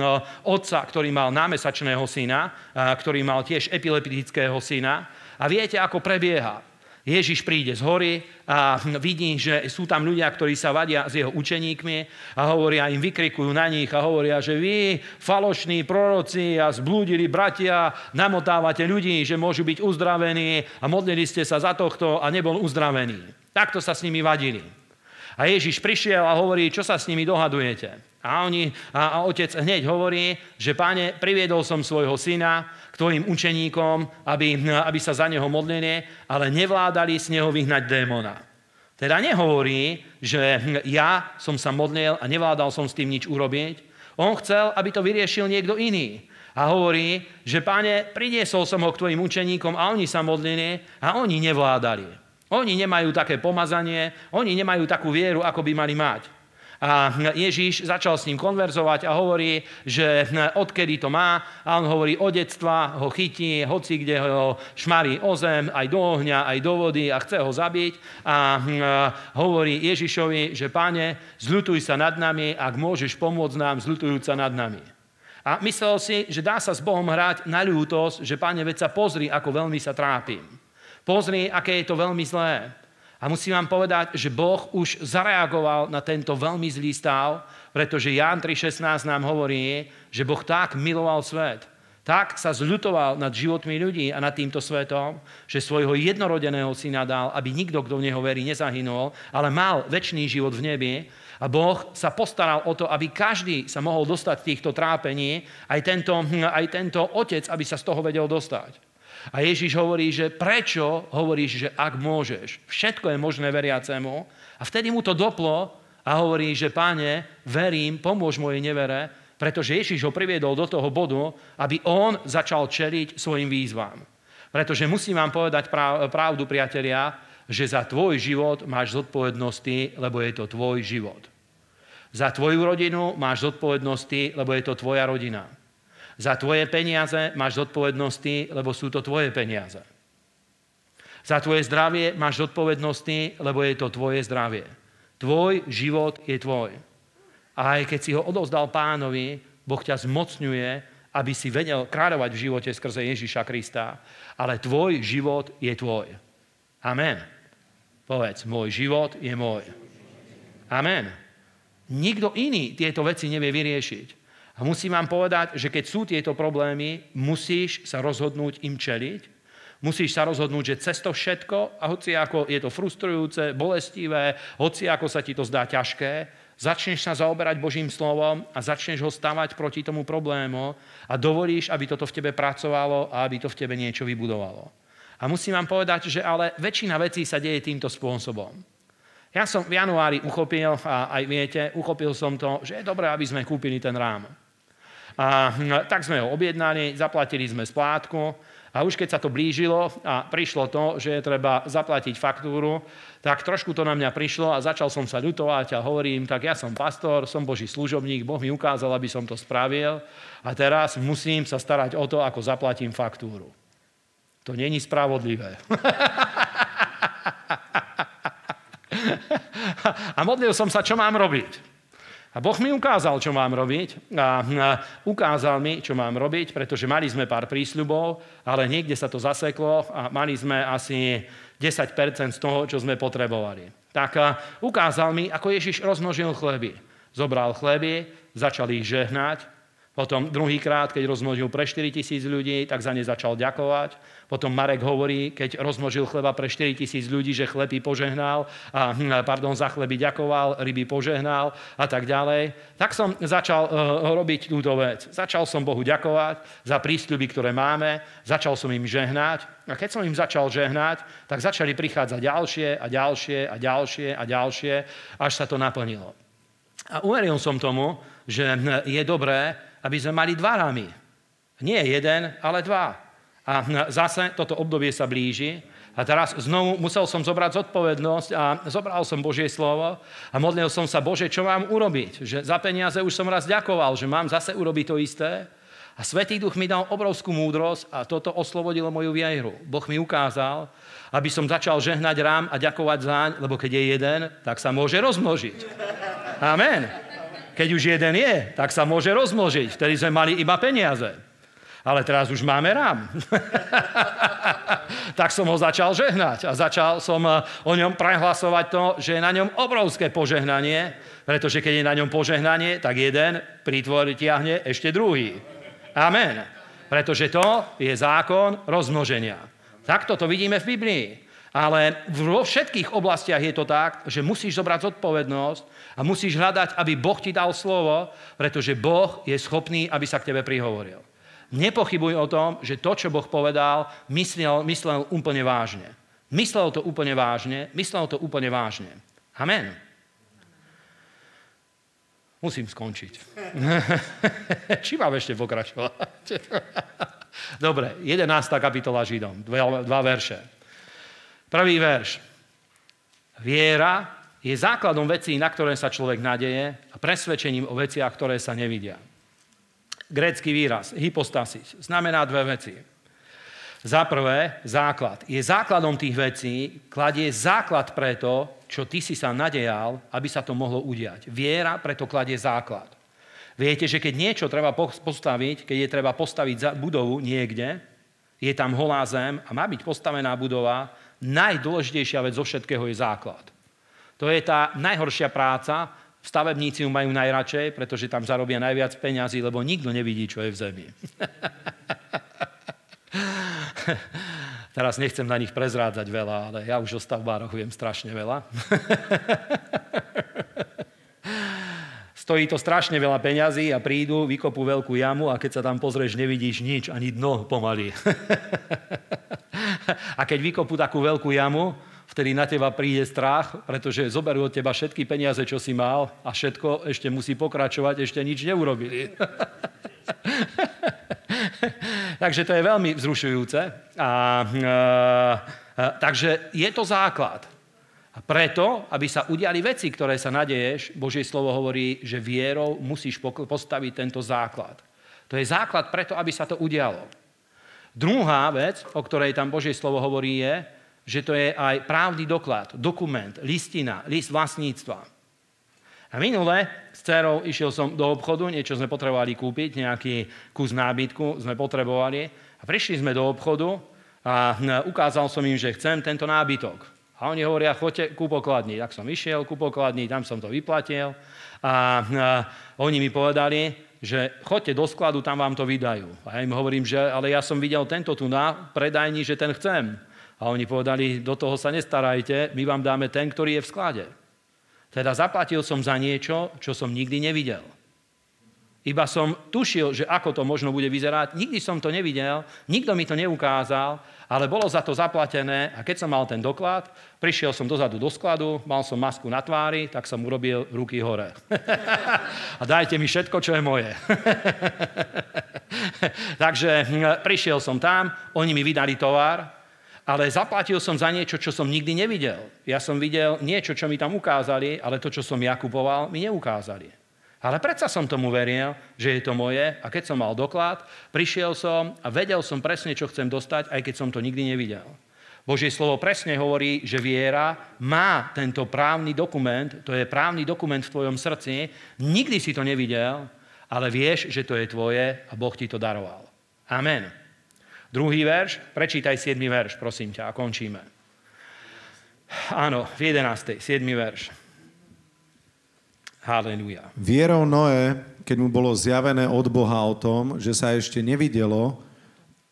otca, ktorý mal námesačného syna, ktorý mal tiež epileptického syna. A viete, ako prebieha. Ježiš príde z hory a hm, vidí, že sú tam ľudia, ktorí sa vadia s jeho učeníkmi a hovoria im, vykrikujú na nich a hovoria, že vy, falošní proroci a zblúdili bratia, namotávate ľudí, že môžu byť uzdravení a modlili ste sa za tohto a nebol uzdravený. Takto sa s nimi vadili. A Ježiš prišiel a hovorí, čo sa s nimi dohadujete. A, oni, a, a otec hneď hovorí, že páne, priviedol som svojho syna k tvojim učeníkom, aby, aby sa za neho modlili, ale nevládali z neho vyhnať démona. Teda nehovorí, že ja som sa modlil a nevládal som s tým nič urobiť. On chcel, aby to vyriešil niekto iný. A hovorí, že páne, priniesol som ho k tvojim učeníkom a oni sa modlili a oni nevládali. Oni nemajú také pomazanie, oni nemajú takú vieru, ako by mali mať. A Ježíš začal s ním konverzovať a hovorí, že odkedy to má, a on hovorí o detstva, ho chytí, hoci kde ho šmarí o zem, aj do ohňa, aj do vody a chce ho zabiť. A hovorí Ježišovi, že páne, zľutuj sa nad nami, ak môžeš pomôcť nám, zľutujúc sa nad nami. A myslel si, že dá sa s Bohom hrať na ľútosť, že páne, veď sa pozri, ako veľmi sa trápim. Pozri, aké je to veľmi zlé. A musím vám povedať, že Boh už zareagoval na tento veľmi zlý stav, pretože Ján 3.16 nám hovorí, že Boh tak miloval svet, tak sa zľutoval nad životmi ľudí a nad týmto svetom, že svojho jednorodeného syna dal, aby nikto, kto v neho verí, nezahynul, ale mal väčší život v nebi. A Boh sa postaral o to, aby každý sa mohol dostať týchto trápení, aj tento, hm, aj tento otec, aby sa z toho vedel dostať. A Ježiš hovorí, že prečo hovoríš, že ak môžeš. Všetko je možné veriacemu. A vtedy mu to doplo a hovorí, že páne, verím, pomôž mojej nevere, pretože Ježiš ho priviedol do toho bodu, aby on začal čeliť svojim výzvam. Pretože musím vám povedať pravdu, priatelia, že za tvoj život máš zodpovednosti, lebo je to tvoj život. Za tvoju rodinu máš zodpovednosti, lebo je to tvoja rodina. Za tvoje peniaze máš zodpovednosť ty, lebo sú to tvoje peniaze. Za tvoje zdravie máš zodpovednosť ty, lebo je to tvoje zdravie. Tvoj život je tvoj. A aj keď si ho odovzdal pánovi, Boh ťa zmocňuje, aby si vedel kráľovať v živote skrze Ježiša Krista. Ale tvoj život je tvoj. Amen. Povedz, môj život je môj. Amen. Nikto iný tieto veci nevie vyriešiť. A musím vám povedať, že keď sú tieto problémy, musíš sa rozhodnúť im čeliť, Musíš sa rozhodnúť, že cez to všetko, a hoci ako je to frustrujúce, bolestivé, hoci ako sa ti to zdá ťažké, začneš sa zaoberať Božím slovom a začneš ho stavať proti tomu problému a dovolíš, aby toto v tebe pracovalo a aby to v tebe niečo vybudovalo. A musím vám povedať, že ale väčšina vecí sa deje týmto spôsobom. Ja som v januári uchopil, a aj viete, uchopil som to, že je dobré, aby sme kúpili ten rám. A hm, tak sme ho objednali, zaplatili sme splátku a už keď sa to blížilo a prišlo to, že je treba zaplatiť faktúru, tak trošku to na mňa prišlo a začal som sa ľutovať a hovorím, tak ja som pastor, som Boží služobník, Boh mi ukázal, aby som to spravil a teraz musím sa starať o to, ako zaplatím faktúru. To není spravodlivé. a modlil som sa, čo mám robiť. A Boh mi ukázal, čo mám robiť. A, ukázal mi, čo mám robiť, pretože mali sme pár prísľubov, ale niekde sa to zaseklo a mali sme asi 10% z toho, čo sme potrebovali. Tak ukázal mi, ako Ježiš rozmnožil chleby. Zobral chleby, začal ich žehnať, potom druhýkrát, keď rozmnožil pre 4 tisíc ľudí, tak za ne začal ďakovať. Potom Marek hovorí, keď rozmnožil chleba pre 4 tisíc ľudí, že chleby požehnal, a, hm, pardon, za chleby ďakoval, ryby požehnal a tak ďalej. Tak som začal uh, robiť túto vec. Začal som Bohu ďakovať za prísľuby, ktoré máme, začal som im žehnať. A keď som im začal žehnať, tak začali prichádzať ďalšie a ďalšie a ďalšie a ďalšie, až sa to naplnilo. A uveril som tomu, že hm, je dobré aby sme mali dva ramy. Nie jeden, ale dva. A zase toto obdobie sa blíži. A teraz znovu musel som zobrať zodpovednosť a zobral som Božie slovo a modlil som sa, Bože, čo mám urobiť? Že za peniaze už som raz ďakoval, že mám zase urobiť to isté. A Svetý Duch mi dal obrovskú múdrosť a toto oslobodilo moju vieru. Boh mi ukázal, aby som začal žehnať rám a ďakovať zaň, lebo keď je jeden, tak sa môže rozmnožiť. Amen. Keď už jeden je, tak sa môže rozmnožiť. Vtedy sme mali iba peniaze. Ale teraz už máme rám. tak som ho začal žehnať a začal som eh, o ňom prehlasovať to, že je na ňom obrovské požehnanie, pretože keď je na ňom požehnanie, tak jeden prítvor tiahne ešte druhý. Amen. Pretože to je zákon rozmnoženia. Takto to vidíme v Biblii. Ale vo všetkých oblastiach je to tak, že musíš zobrať zodpovednosť a musíš hľadať, aby Boh ti dal slovo, pretože Boh je schopný, aby sa k tebe prihovoril. Nepochybuj o tom, že to, čo Boh povedal, myslel, myslel úplne vážne. Myslel to úplne vážne, myslel to úplne vážne. Amen. Musím skončiť. Či mám ešte pokračovať? Dobre, 11. kapitola Židom, dva, dva verše. Prvý verš. Viera je základom vecí, na ktoré sa človek nadeje a presvedčením o veciach, ktoré sa nevidia. Grécky výraz, hypostasis, znamená dve veci. Za prvé, základ. Je základom tých vecí, kladie základ pre to, čo ty si sa nadejal, aby sa to mohlo udiať. Viera preto kladie základ. Viete, že keď niečo treba postaviť, keď je treba postaviť budovu niekde, je tam holá zem a má byť postavená budova, najdôležitejšia vec zo všetkého je základ. To je tá najhoršia práca, stavebníci ju majú najradšej, pretože tam zarobia najviac peňazí, lebo nikto nevidí, čo je v zemi. Teraz nechcem na nich prezrádzať veľa, ale ja už o stavbároch viem strašne veľa. Stojí to strašne veľa peňazí a prídu, vykopú veľkú jamu a keď sa tam pozrieš, nevidíš nič, ani dno pomaly. a keď vykopú takú veľkú jamu, vtedy na teba príde strach, pretože zoberú od teba všetky peniaze, čo si mal a všetko ešte musí pokračovať, ešte nič neurobili. takže to je veľmi vzrušujúce. A, a, e, a, e, takže je to základ. A preto, aby sa udiali veci, ktoré sa nadeješ, Božie slovo hovorí, že vierou musíš postaviť tento základ. To je základ preto, aby sa to udialo. Druhá vec, o ktorej tam Božie slovo hovorí, je, že to je aj právny doklad, dokument, listina, list vlastníctva. A minule s dcerou išiel som do obchodu, niečo sme potrebovali kúpiť, nejaký kus nábytku sme potrebovali. A prišli sme do obchodu a ukázal som im, že chcem tento nábytok. A oni hovoria, choďte ku pokladni. Tak som išiel ku pokladni, tam som to vyplatil. A, a oni mi povedali, že choďte do skladu, tam vám to vydajú. A ja im hovorím, že ale ja som videl tento tu na predajni, že ten chcem. A oni povedali, do toho sa nestarajte, my vám dáme ten, ktorý je v sklade. Teda zaplatil som za niečo, čo som nikdy nevidel. Iba som tušil, že ako to možno bude vyzerať. Nikdy som to nevidel, nikto mi to neukázal, ale bolo za to zaplatené a keď som mal ten doklad, prišiel som dozadu do skladu, mal som masku na tvári, tak som urobil ruky hore. a dajte mi všetko, čo je moje. Takže hm, prišiel som tam, oni mi vydali tovar, ale zaplatil som za niečo, čo som nikdy nevidel. Ja som videl niečo, čo mi tam ukázali, ale to, čo som ja kupoval, mi neukázali. Ale predsa som tomu veril, že je to moje a keď som mal doklad, prišiel som a vedel som presne, čo chcem dostať, aj keď som to nikdy nevidel. Božie slovo presne hovorí, že viera má tento právny dokument, to je právny dokument v tvojom srdci, nikdy si to nevidel, ale vieš, že to je tvoje a Boh ti to daroval. Amen. Druhý verš, prečítaj 7. verš, prosím ťa, a končíme. Áno, v 11. 7. verš. Halleluja. Vierou Noé, keď mu bolo zjavené od Boha o tom, že sa ešte nevidelo,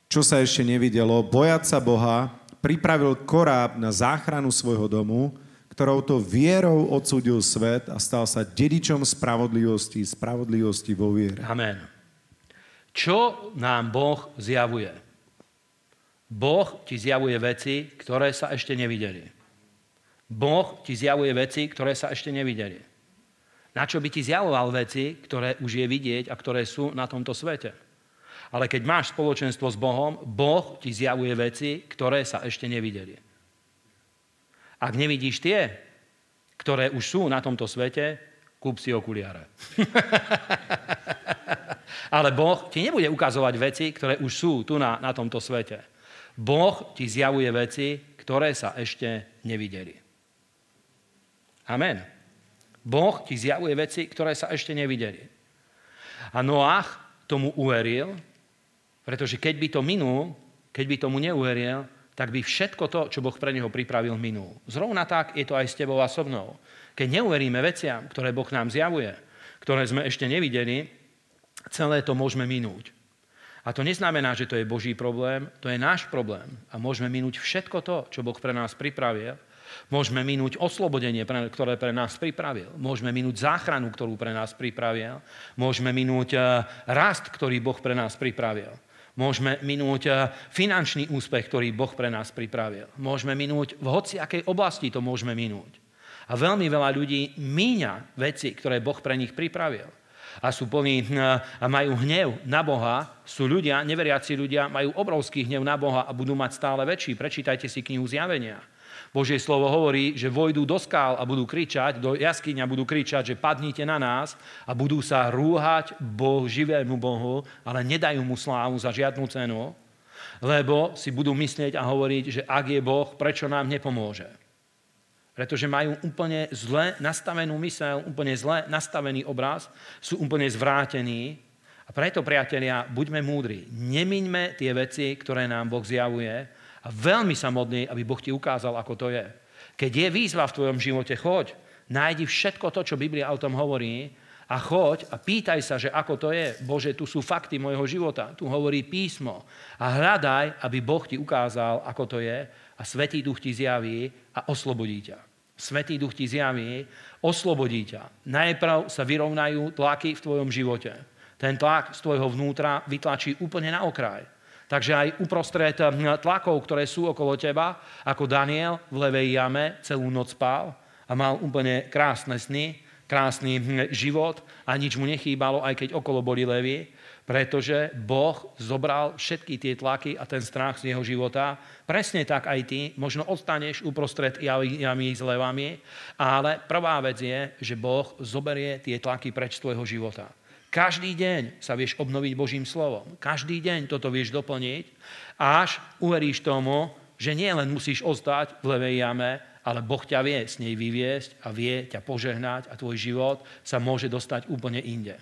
čo sa ešte nevidelo, bojať sa Boha, pripravil koráb na záchranu svojho domu, ktorou to vierou odsudil svet a stal sa dedičom spravodlivosti, spravodlivosti vo viere. Amen. Čo nám Boh zjavuje? Boh ti zjavuje veci, ktoré sa ešte nevideli. Boh ti zjavuje veci, ktoré sa ešte nevideli. Na čo by ti zjavoval veci, ktoré už je vidieť a ktoré sú na tomto svete. Ale keď máš spoločenstvo s Bohom, Boh ti zjavuje veci, ktoré sa ešte nevideli. Ak nevidíš tie, ktoré už sú na tomto svete, kúp si okuliare. Ale Boh ti nebude ukazovať veci, ktoré už sú tu na, na tomto svete. Boh ti zjavuje veci, ktoré sa ešte nevideli. Amen. Boh ti zjavuje veci, ktoré sa ešte nevideli. A Noach tomu uveril, pretože keď by to minul, keď by tomu neuveril, tak by všetko to, čo Boh pre neho pripravil, minul. Zrovna tak je to aj s tebou a so mnou. Keď neuveríme veciam, ktoré Boh nám zjavuje, ktoré sme ešte nevideli, celé to môžeme minúť. A to neznamená, že to je Boží problém, to je náš problém. A môžeme minúť všetko to, čo Boh pre nás pripravil. Môžeme minúť oslobodenie, ktoré pre nás pripravil. Môžeme minúť záchranu, ktorú pre nás pripravil. Môžeme minúť eh, rast, ktorý Boh pre nás pripravil. Môžeme minúť eh, finančný úspech, ktorý Boh pre nás pripravil. Môžeme minúť, v hociakej oblasti to môžeme minúť. A veľmi veľa ľudí míňa veci, ktoré Boh pre nich pripravil a sú plní hm, a majú hnev na Boha, sú ľudia, neveriaci ľudia, majú obrovský hnev na Boha a budú mať stále väčší. Prečítajte si knihu Zjavenia. Božie slovo hovorí, že vojdú do skál a budú kričať, do jaskyňa budú kričať, že padnite na nás a budú sa rúhať Boh, živému Bohu, ale nedajú mu slávu za žiadnu cenu, lebo si budú myslieť a hovoriť, že ak je Boh, prečo nám nepomôže pretože majú úplne zle nastavenú myseľ, úplne zle nastavený obraz, sú úplne zvrátení. A preto, priatelia, buďme múdri. Nemiňme tie veci, ktoré nám Boh zjavuje a veľmi sa modli, aby Boh ti ukázal, ako to je. Keď je výzva v tvojom živote, choď, nájdi všetko to, čo Biblia o tom hovorí a choď a pýtaj sa, že ako to je. Bože, tu sú fakty mojho života, tu hovorí písmo. A hľadaj, aby Boh ti ukázal, ako to je a Svetý Duch ti zjaví a oslobodí ťa. Svetý Duch ti zjaví, oslobodí ťa. Najprv sa vyrovnajú tlaky v tvojom živote. Ten tlak z tvojho vnútra vytlačí úplne na okraj. Takže aj uprostred hm, tlakov, ktoré sú okolo teba, ako Daniel v levej jame celú noc spal a mal úplne krásne sny, krásny hm, život a nič mu nechýbalo, aj keď okolo boli levy, pretože Boh zobral všetky tie tlaky a ten strach z jeho života. Presne tak aj ty, možno odstaneš uprostred jami s levami, ale prvá vec je, že Boh zoberie tie tlaky preč z tvojho života. Každý deň sa vieš obnoviť Božím slovom. Každý deň toto vieš doplniť, až uveríš tomu, že nie len musíš ostať v levej jame, ale Boh ťa vie s nej vyviesť a vie ťa požehnať a tvoj život sa môže dostať úplne inde.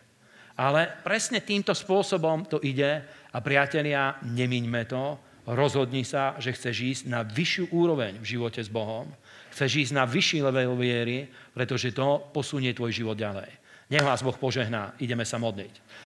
Ale presne týmto spôsobom to ide a priatelia, nemiňme to, rozhodni sa, že chceš ísť na vyššiu úroveň v živote s Bohom. Chceš ísť na vyšší level viery, pretože to posunie tvoj život ďalej. Nech vás Boh požehná, ideme sa modliť.